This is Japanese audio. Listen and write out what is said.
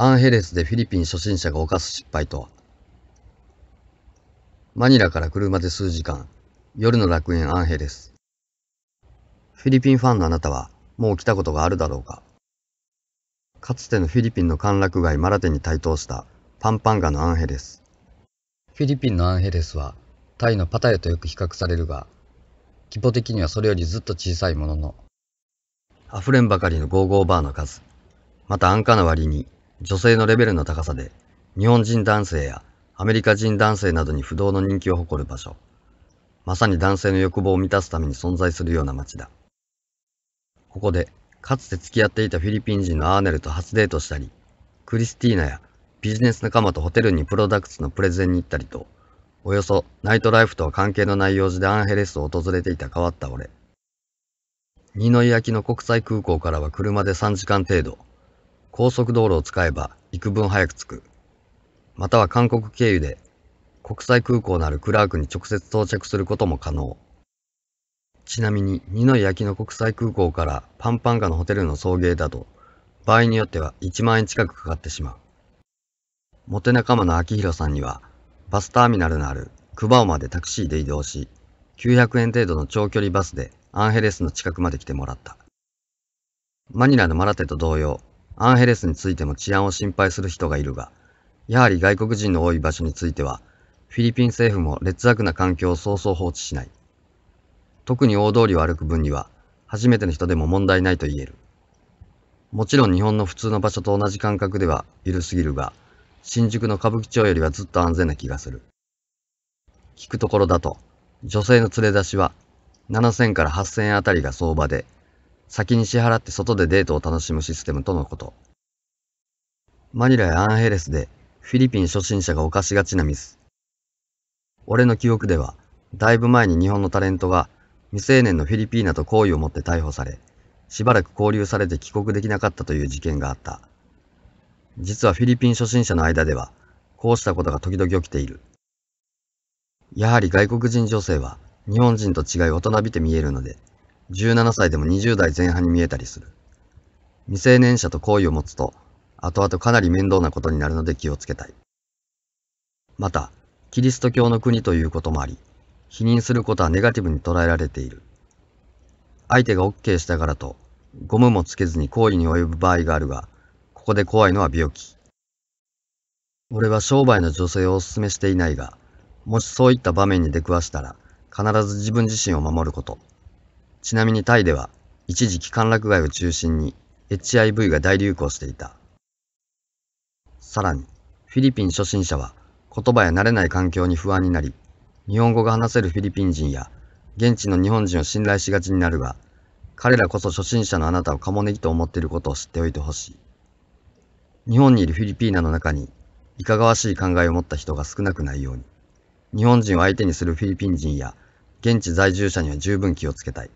アンヘレスでフィリピン初心者が犯す失敗とは。マニラから車で数時間、夜の楽園アンヘレス。フィリピンファンのあなたは、もう来たことがあるだろうか。かつてのフィリピンの歓楽街マラテに台頭したパンパンガのアンヘレス。フィリピンのアンヘレスは、タイのパタヤとよく比較されるが、規模的にはそれよりずっと小さいものの、溢れんばかりのゴーゴーバーの数、また安価な割に女性のレベルの高さで、日本人男性やアメリカ人男性などに不動の人気を誇る場所。まさに男性の欲望を満たすために存在するような街だ。ここで、かつて付き合っていたフィリピン人のアーネルと初デートしたり、クリスティーナやビジネス仲間とホテルにプロダクツのプレゼンに行ったりと、およそナイトライフとは関係のない用事でアンヘレスを訪れていた変わった俺。ニノイ焼きの国際空港からは車で3時間程度。高速道路を使えば幾分早く着く。または韓国経由で国際空港のあるクラークに直接到着することも可能。ちなみに、二の焼きの国際空港からパンパンガのホテルの送迎だと、場合によっては1万円近くかかってしまう。モテ仲間の秋広さんには、バスターミナルのあるクバオまでタクシーで移動し、900円程度の長距離バスでアンヘレスの近くまで来てもらった。マニラのマラテと同様、アンヘレスについても治安を心配する人がいるが、やはり外国人の多い場所については、フィリピン政府も劣悪な環境を早々放置しない。特に大通りを歩く分には、初めての人でも問題ないと言える。もちろん日本の普通の場所と同じ感覚では緩すぎるが、新宿の歌舞伎町よりはずっと安全な気がする。聞くところだと、女性の連れ出しは7000から8000円あたりが相場で、先に支払って外でデートを楽しむシステムとのこと。マニラやアンヘレスでフィリピン初心者が犯しがちなミス。俺の記憶では、だいぶ前に日本のタレントが未成年のフィリピーナと好意を持って逮捕され、しばらく交流されて帰国できなかったという事件があった。実はフィリピン初心者の間では、こうしたことが時々起きている。やはり外国人女性は日本人と違い大人びて見えるので、17歳でも20代前半に見えたりする。未成年者と好意を持つと、後々かなり面倒なことになるので気をつけたい。また、キリスト教の国ということもあり、否認することはネガティブに捉えられている。相手が OK したからと、ゴムもつけずに行為に及ぶ場合があるが、ここで怖いのは病気。俺は商売の女性をお勧めしていないが、もしそういった場面に出くわしたら、必ず自分自身を守ること。ちなみにタイでは、一時期歓楽街を中心に HIV が大流行していた。さらに、フィリピン初心者は言葉や慣れない環境に不安になり、日本語が話せるフィリピン人や現地の日本人を信頼しがちになるが、彼らこそ初心者のあなたをカモネギと思っていることを知っておいてほしい。日本にいるフィリピーナの中に、いかがわしい考えを持った人が少なくないように、日本人を相手にするフィリピン人や現地在住者には十分気をつけたい。